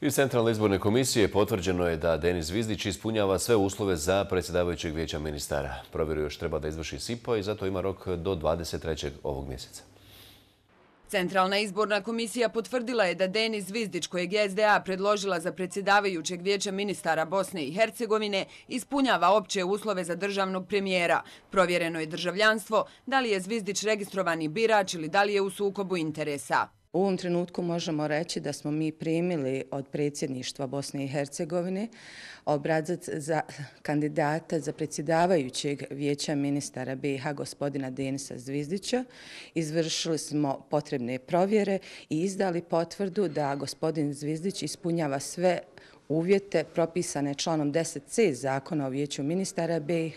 Iz Centralne izborne komisije potvrđeno je da Denis Vizdić ispunjava sve uslove za predsjedavajućeg vijeća ministara. Provjeru još treba da izvrši SIPA i zato ima rok do 23. ovog mjeseca. Centralna izborna komisija potvrdila je da Denis Vizdić, kojeg je SDA predložila za predsjedavajućeg vijeća ministara Bosne i Hercegovine, ispunjava opće uslove za državnog premijera. Provjereno je državljanstvo, da li je Zvizdić registrovani birač ili da li je u sukobu interesa. U ovom trenutku možemo reći da smo mi primili od predsjedništva Bosne i Hercegovine obrazac za kandidata za predsjedavajućeg vijeća ministara BiH gospodina Denisa Zvizdića. Izvršili smo potrebne provjere i izdali potvrdu da gospodin Zvizdić ispunjava sve uvjete propisane članom 10c zakona o vijeću ministara BiH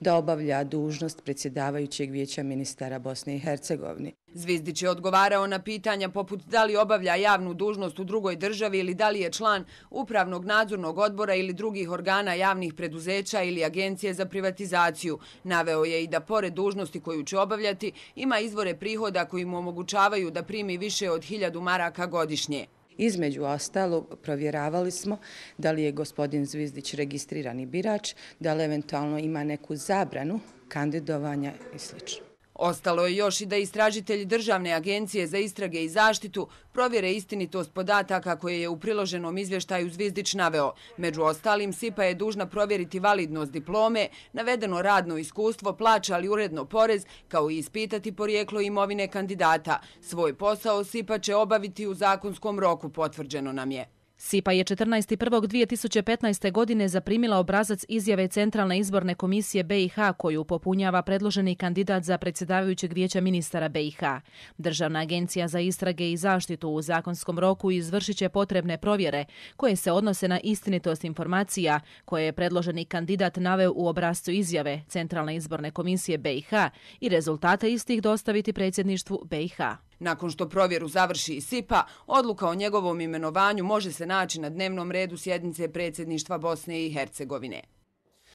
da obavlja dužnost predsjedavajućeg vijeća ministara Bosne i Hercegovine. Zvizdić je odgovarao na pitanja poput da li obavlja javnu dužnost u drugoj državi ili da li je član upravnog nadzornog odbora ili drugih organa javnih preduzeća ili agencije za privatizaciju. Naveo je i da pored dužnosti koju će obavljati ima izvore prihoda koji mu omogućavaju da primi više od hiljadu maraka godišnje. Između ostalog provjeravali smo da li je gospodin Zvizdić registrirani birač, da li eventualno ima neku zabranu kandidovanja i slično. Ostalo je još i da istražitelji Državne agencije za istrage i zaštitu provjere istinitost podataka koje je u priloženom izvještaju Zvizdić naveo. Među ostalim, SIPA je dužna provjeriti validnost diplome, navedeno radno iskustvo, plaća li uredno porez, kao i ispitati porijeklo imovine kandidata. Svoj posao SIPA će obaviti u zakonskom roku, potvrđeno nam je. SIPA je 14.1.2015. godine zaprimila obrazac izjave Centralne izborne komisije BiH koju popunjava predloženi kandidat za predsjedavajućeg vijeća ministara BiH. Državna agencija za istrage i zaštitu u zakonskom roku izvršit će potrebne provjere koje se odnose na istinitost informacija koje je predloženi kandidat naveo u obrazcu izjave Centralne izborne komisije BiH i rezultate istih dostaviti predsjedništvu BiH. Nakon što provjeru završi i SIPA, odluka o njegovom imenovanju može se naći na dnevnom redu sjednice predsjedništva Bosne i Hercegovine.